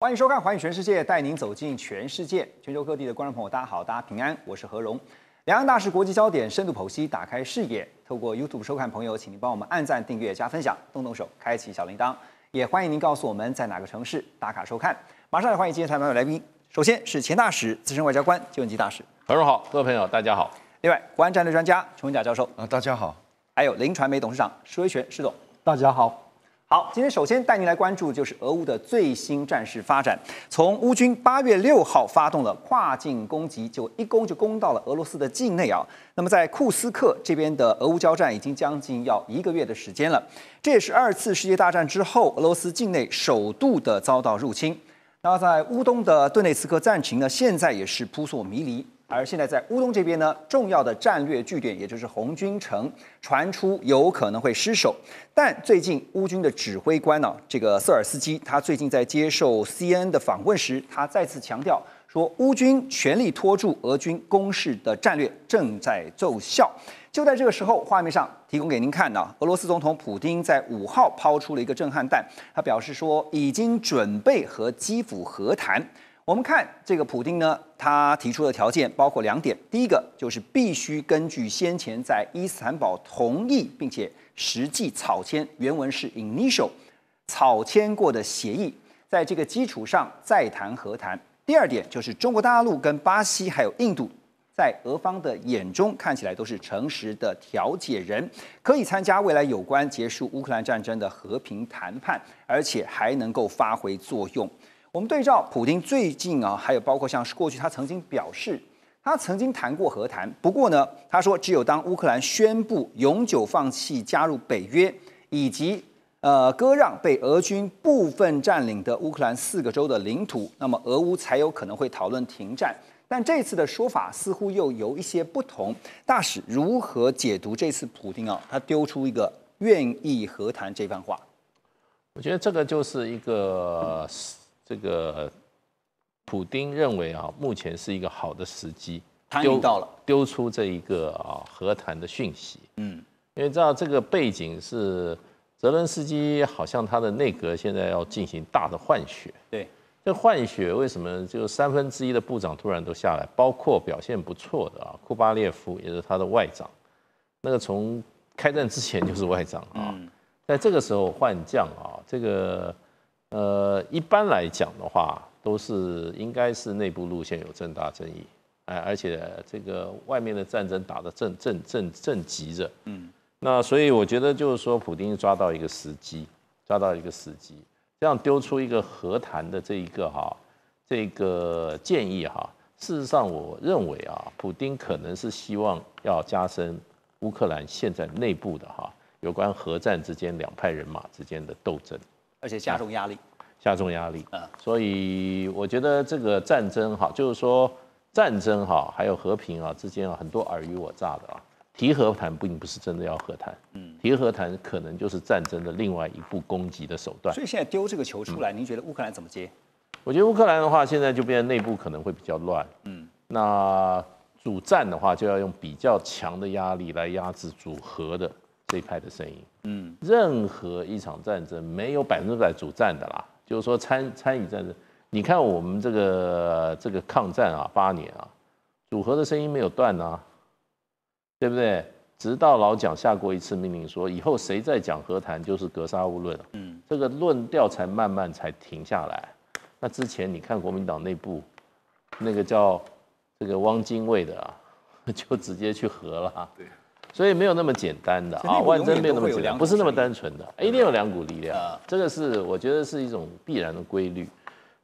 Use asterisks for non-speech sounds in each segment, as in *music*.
欢迎收看《环宇全世界》，带您走进全世界。全球各地的观众朋友，大家好，大家平安，我是何荣。两岸大事国际焦点深度剖析，打开视野。透过 YouTube 收看朋友，请您帮我们按赞、订阅、加分享，动动手，开启小铃铛。也欢迎您告诉我们在哪个城市打卡收看。马上来欢迎今天采访的来宾，首先是前大使、资深外交官、旧文籍大使何荣好，各位朋友大家好。另外，国安战略专家陈文甲教授啊，大家好。还有林传媒董事长施威权施总。大家好。好，今天首先带您来关注就是俄乌的最新战事发展。从乌军八月六号发动了跨境攻击，就一攻就攻到了俄罗斯的境内啊。那么在库斯克这边的俄乌交战已经将近要一个月的时间了，这也是二次世界大战之后俄罗斯境内首度的遭到入侵。那在乌东的顿内茨克战情呢，现在也是扑朔迷离。而现在在乌东这边呢，重要的战略据点，也就是红军城，传出有可能会失守。但最近乌军的指挥官呢，这个瑟尔斯基，他最近在接受 C N n 的访问时，他再次强调说，乌军全力拖住俄军攻势的战略正在奏效。就在这个时候，画面上提供给您看呢，俄罗斯总统普京在五号抛出了一个震撼弹，他表示说，已经准备和基辅和谈。我们看这个普京呢，他提出的条件包括两点：第一个就是必须根据先前在伊斯坦堡同意并且实际草签（原文是 initial 草签过的协议）在这个基础上再谈和谈；第二点就是中国大陆、跟巴西还有印度，在俄方的眼中看起来都是诚实的调解人，可以参加未来有关结束乌克兰战争的和平谈判，而且还能够发挥作用。我们对照普京最近啊，还有包括像是过去他曾经表示，他曾经谈过和谈。不过呢，他说只有当乌克兰宣布永久放弃加入北约，以及呃割让被俄军部分占领的乌克兰四个州的领土，那么俄乌才有可能会讨论停战。但这次的说法似乎又有一些不同。大使如何解读这次普京啊，他丢出一个愿意和谈这番话？我觉得这个就是一个。这个普丁认为啊，目前是一个好的时机，丢到了丢出这一个啊和谈的讯息。嗯，因为知道这个背景是泽伦斯基，好像他的内阁现在要进行大的换血。对，这换血为什么？就三分之一的部长突然都下来，包括表现不错的啊，库巴列夫也是他的外长，那个从开战之前就是外长啊。在这个时候换将啊，这个。呃，一般来讲的话，都是应该是内部路线有重大争议，哎，而且这个外面的战争打得正正正正急着，嗯，那所以我觉得就是说，普京抓到一个时机，抓到一个时机，这样丢出一个和谈的这一个哈，这个建议哈，事实上我认为啊，普京可能是希望要加深乌克兰现在内部的哈，有关核战之间两派人马之间的斗争。而且加重压力，加重压力。嗯，所以我觉得这个战争哈，就是说战争哈，还有和平啊之间啊很多尔虞我诈的啊。提和谈并不是真的要和谈，嗯，提和谈可能就是战争的另外一步攻击的手段。所以现在丢这个球出来，您觉得乌克兰怎么接？我觉得乌克兰的话，现在就变内部可能会比较乱，嗯，那主战的话就要用比较强的压力来压制主和的。这一派的声音，嗯，任何一场战争没有百分之百主战的啦，就是说参参与战争，你看我们这个这个抗战啊，八年啊，组合的声音没有断啊，对不对？直到老蒋下过一次命令，说以后谁再讲和谈就是格杀勿论，嗯，这个论调才慢慢才停下来。那之前你看国民党内部那个叫这个汪精卫的啊，*laughs* 就直接去和了，对。所以没有那么简单的啊，万真没有那么简单，不是那么单纯的，一定有两股力量，这个是我觉得是一种必然的规律。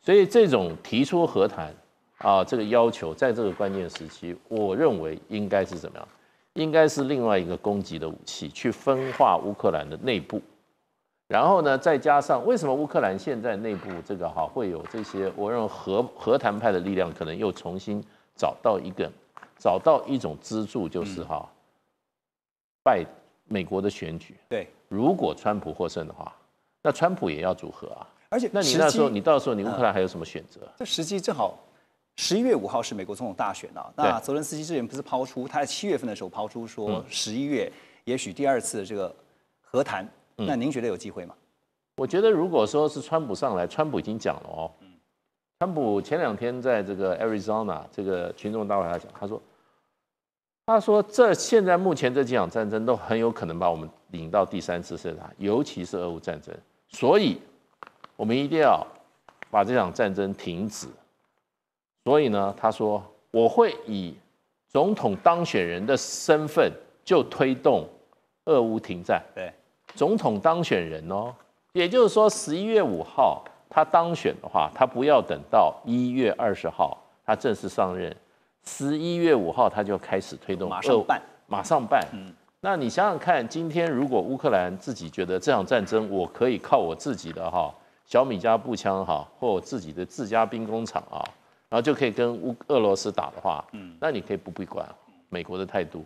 所以这种提出和谈啊，这个要求在这个关键时期，我认为应该是怎么样？应该是另外一个攻击的武器，去分化乌克兰的内部。然后呢，再加上为什么乌克兰现在内部这个哈会有这些？我认为和和谈派的力量可能又重新找到一个，找到一种支柱，就是哈。拜美国的选举，对，如果川普获胜的话，那川普也要组合啊，而且，那你那时候，你到时候，你乌克兰还有什么选择？这时机正好，十一月五号是美国总统大选呢。那泽连斯基之前不是抛出，他在七月份的时候抛出说，十一月也许第二次的这个和谈，那您觉得有机会吗？我觉得如果说是川普上来，川普已经讲了哦，川普前两天在这个 Arizona 这个群众大会上讲，他说。他说：“这现在目前这几场战争都很有可能把我们引到第三次世界大战，尤其是俄乌战争。所以，我们一定要把这场战争停止。所以呢，他说我会以总统当选人的身份就推动俄乌停战。对，总统当选人哦，也就是说，十一月五号他当选的话，他不要等到一月二十号他正式上任。”十一月五号，他就开始推动，马上办，马上办。嗯，那你想想看，今天如果乌克兰自己觉得这场战争我可以靠我自己的哈小米加步枪哈，或我自己的自家兵工厂啊，然后就可以跟乌俄罗斯打的话，嗯，那你可以不必管美国的态度。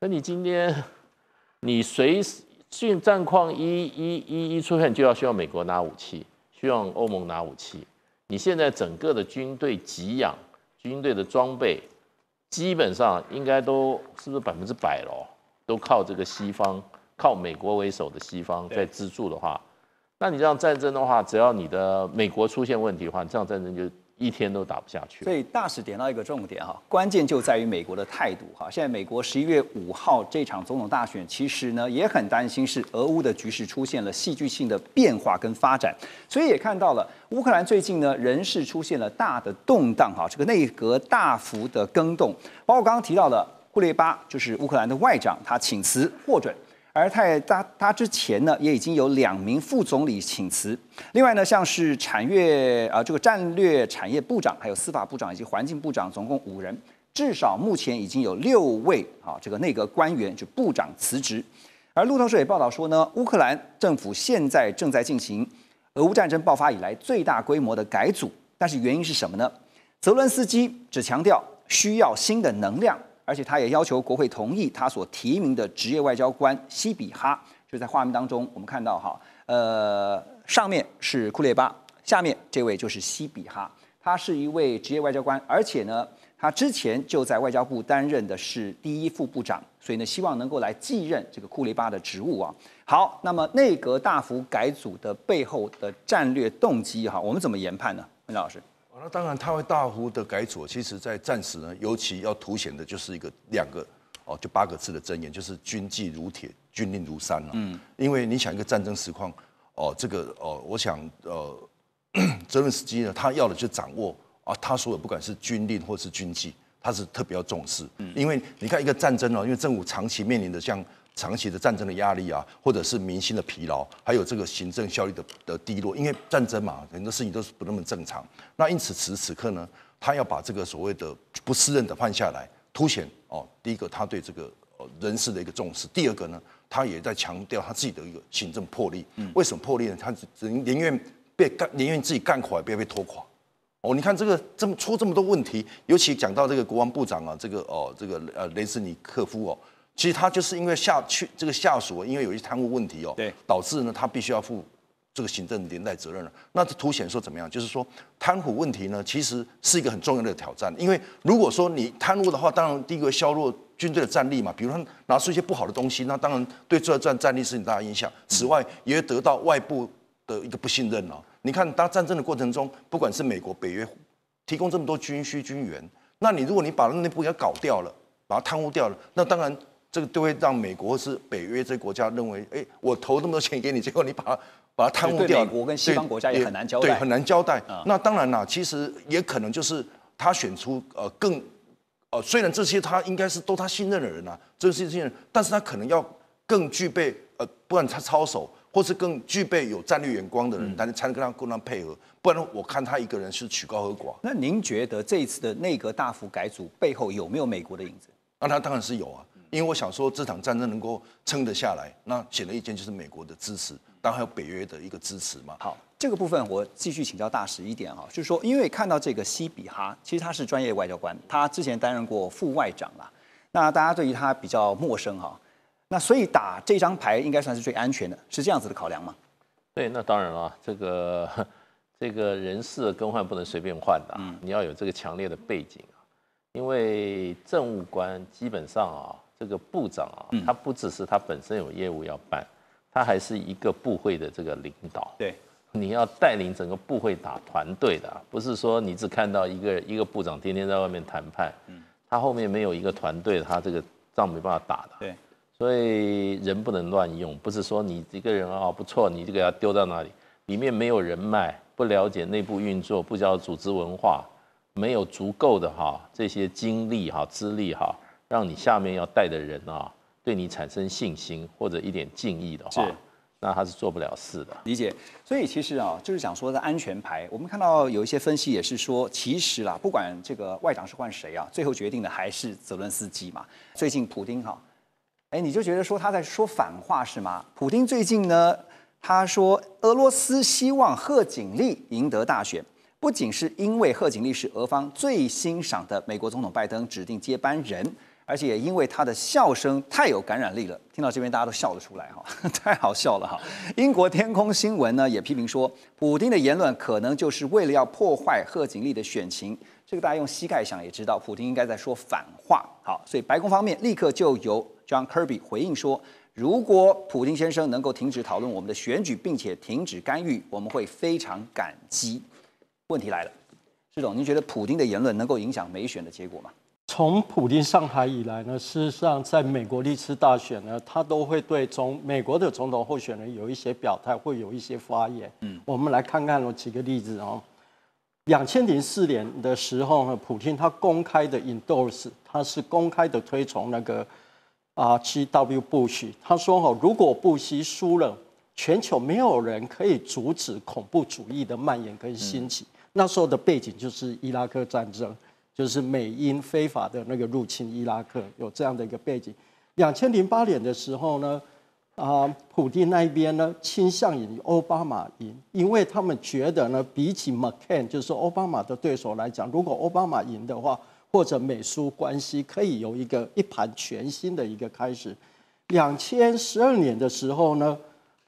可你今天 *laughs* 你随进战况一一一一出现，就要需要美国拿武器，需要欧盟拿武器。你现在整个的军队给养。军队的装备基本上应该都是不是百分之百咯，都靠这个西方，靠美国为首的西方在资助的话，那你这样战争的话，只要你的美国出现问题的话，你这样战争就。一天都打不下去。所以大使点到一个重点哈，关键就在于美国的态度哈。现在美国十一月五号这场总统大选，其实呢也很担心是俄乌的局势出现了戏剧性的变化跟发展，所以也看到了乌克兰最近呢仍是出现了大的动荡哈，这个内阁大幅的更动，包括刚刚提到的库列巴就是乌克兰的外长，他请辞获准。而他他之前呢，也已经有两名副总理请辞。另外呢，像是产业啊这个战略产业部长，还有司法部长以及环境部长，总共五人，至少目前已经有六位啊这个内阁官员就部长辞职。而路透社也报道说呢，乌克兰政府现在正在进行俄乌战争爆发以来最大规模的改组。但是原因是什么呢？泽伦斯基只强调需要新的能量。而且他也要求国会同意他所提名的职业外交官西比哈，就在画面当中，我们看到哈，呃，上面是库列巴，下面这位就是西比哈，他是一位职业外交官，而且呢，他之前就在外交部担任的是第一副部长，所以呢，希望能够来继任这个库列巴的职务啊。好，那么内阁大幅改组的背后的战略动机哈，我们怎么研判呢？文亮老师。那当然，他会大幅的改左。其实，在战时呢，尤其要凸显的就是一个两个哦，就八个字的箴言，就是“军纪如铁，军令如山”了。嗯，因为你想一个战争实况哦，这个哦，我想呃，*coughs* 泽伦斯基呢，他要的就掌握啊，他说的不管是军令或是军纪，他是特别要重视。嗯，因为你看一个战争哦，因为政府长期面临的像。长期的战争的压力啊，或者是民心的疲劳，还有这个行政效率的的低落，因为战争嘛，很多事情都是不那么正常。那因此，此此刻呢，他要把这个所谓的不适任的判下来，凸显哦，第一个他对这个人事的一个重视，第二个呢，他也在强调他自己的一个行政魄力。嗯，为什么魄力呢？他只宁愿被干，宁愿自己干垮，不要被拖垮。哦，你看这个这么出这么多问题，尤其讲到这个国防部长啊，这个哦，这个呃雷斯尼克夫哦。其实他就是因为下去这个下属因为有一些贪污问题哦，导致呢他必须要负这个行政连带责任了。那这凸显说怎么样？就是说贪腐问题呢，其实是一个很重要的挑战。因为如果说你贪污的话，当然第一个削弱军队的战力嘛。比如说拿出一些不好的东西，那当然对作战战力是很大影响。此外，也会得到外部的一个不信任哦。你看当战争的过程中，不管是美国、北约提供这么多军需军援，那你如果你把内部给搞掉了，把它贪污掉了，那当然。这个都会让美国是北约这些国家认为，哎，我投那么多钱给你，*laughs* 结果你把它把它贪污掉，美国跟西方国家也很难交代，对，很难交代。那当然啦，其实也可能就是他选出呃更呃，虽然这些他应该是都他信任的人啊，这些信些人，但是他可能要更具备呃，不然他操守，或是更具备有战略眼光的人，但能才能跟他共同配合。不然我看他一个人是曲高和寡。那您觉得这一次的内阁大幅改组背后有没有美国的影子？那他当然是有啊。因为我想说，这场战争能够撑得下来，那显而易见就是美国的支持，当然还有北约的一个支持嘛。好，这个部分我继续请教大使一点哈，就是说，因为看到这个西比哈，其实他是专业外交官，他之前担任过副外长啦，那大家对于他比较陌生哈，那所以打这张牌应该算是最安全的，是这样子的考量吗？对，那当然了，这个 *laughs* 这个人事更换不能随便换的，嗯，你要有这个强烈的背景啊，因为政务官基本上啊。这个部长啊，他不只是他本身有业务要办，他还是一个部会的这个领导。对，你要带领整个部会打团队的，不是说你只看到一个一个部长天天在外面谈判，他后面没有一个团队，他这个仗没办法打的。对，所以人不能乱用，不是说你一个人啊不错，你就给他丢到那里，里面没有人脉，不了解内部运作，不知道组织文化，没有足够的哈这些精力哈资历哈。让你下面要带的人啊，对你产生信心或者一点敬意的话，那他是做不了事的。理解。所以其实啊，就是讲说在安全牌，我们看到有一些分析也是说，其实啦，不管这个外长是换谁啊，最后决定的还是泽伦斯基嘛。最近普京哈，哎，你就觉得说他在说反话是吗？普京最近呢，他说俄罗斯希望贺锦丽赢得大选，不仅是因为贺锦丽是俄方最欣赏的美国总统拜登指定接班人。而且也因为他的笑声太有感染力了，听到这边大家都笑了出来哈，*laughs* 太好笑了哈。英国天空新闻呢也批评说，普京的言论可能就是为了要破坏贺锦丽的选情，这个大家用膝盖想也知道，普京应该在说反话。好，所以白宫方面立刻就由 John Kirby 回应说，如果普京先生能够停止讨论我们的选举，并且停止干预，我们会非常感激。问题来了，施总，您觉得普京的言论能够影响美选的结果吗？从普京上台以来呢，事实上，在美国历次大选呢，他都会对总美国的总统候选人有一些表态，会有一些发言。嗯，我们来看看，我举个例子哦。两千零四年的时候呢，普京他公开的 endorse，他是公开的推崇那个啊，G.W. Bush，他说哦，如果布什输了，全球没有人可以阻止恐怖主义的蔓延跟兴起。那时候的背景就是伊拉克战争。就是美英非法的那个入侵伊拉克有这样的一个背景。两千零八年的时候呢，啊，普京那边呢倾向于奥巴马赢，因为他们觉得呢，比起 McCain 就是奥巴马的对手来讲，如果奥巴马赢的话，或者美苏关系可以有一个一盘全新的一个开始。两千十二年的时候呢，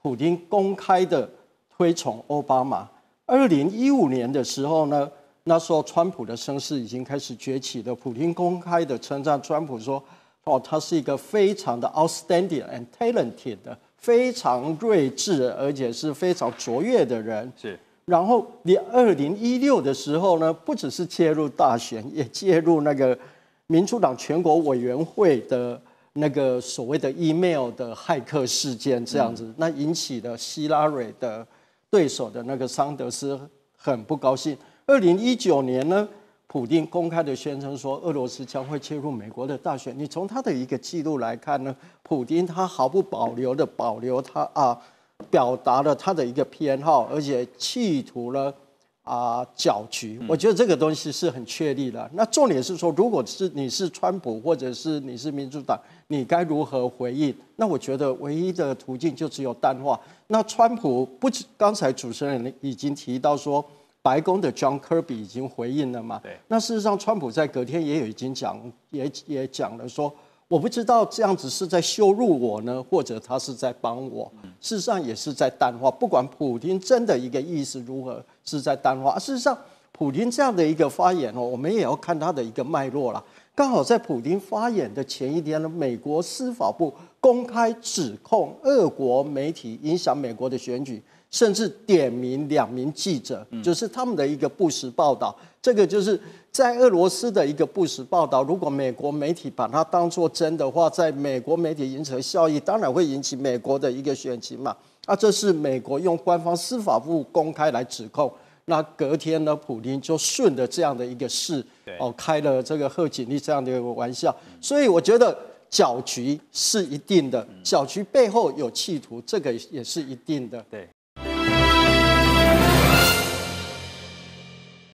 普京公开的推崇奥巴马。二零一五年的时候呢。那时候，川普的声势已经开始崛起的。普京公开的称赞川普说：“哦，他是一个非常的 outstanding and talented，的，非常睿智而且是非常卓越的人。”是。然后，你二零一六的时候呢，不只是介入大选，也介入那个民主党全国委员会的那个所谓的 email 的骇客事件这样子，那引起了希拉蕊的对手的那个桑德斯很不高兴。二零一九年呢，普京公开的宣称说，俄罗斯将会切入美国的大选。你从他的一个记录来看呢，普京他毫不保留的保留他啊，表达了他的一个偏好，而且企图呢啊搅局。我觉得这个东西是很确立的。那重点是说，如果是你是川普或者是你是民主党，你该如何回应？那我觉得唯一的途径就只有淡化。那川普不，刚才主持人已经提到说。白宫的 John Kirby 已经回应了嘛？对，那事实上，川普在隔天也有已经讲，也也讲了说，我不知道这样子是在羞辱我呢，或者他是在帮我。事实上也是在淡化，不管普京真的一个意思如何，是在淡化。事实上，普京这样的一个发言哦，我们也要看他的一个脉络了。刚好在普京发言的前一天呢，美国司法部公开指控俄国媒体影响美国的选举。甚至点名两名记者，就是他们的一个不实报道。这个就是在俄罗斯的一个不实报道。如果美国媒体把它当作真的话，在美国媒体引起效益，当然会引起美国的一个选情嘛。啊，这是美国用官方司法部公开来指控。那隔天呢，普京就顺着这样的一个事，哦，开了这个贺锦丽这样的一个玩笑。所以我觉得搅局是一定的，搅局背后有企图，这个也是一定的。对。